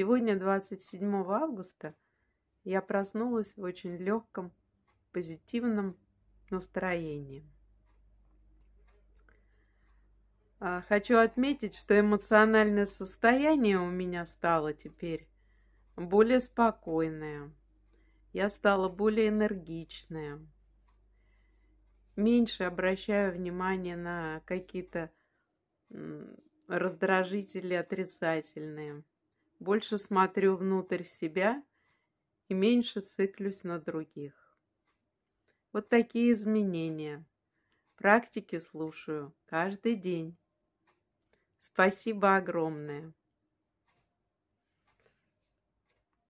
Сегодня, 27 августа, я проснулась в очень легком, позитивном настроении. А, хочу отметить, что эмоциональное состояние у меня стало теперь более спокойное. Я стала более энергичная. Меньше обращаю внимание на какие-то раздражители отрицательные больше смотрю внутрь себя и меньше циклюсь на других. Вот такие изменения. Практики слушаю каждый день. Спасибо огромное.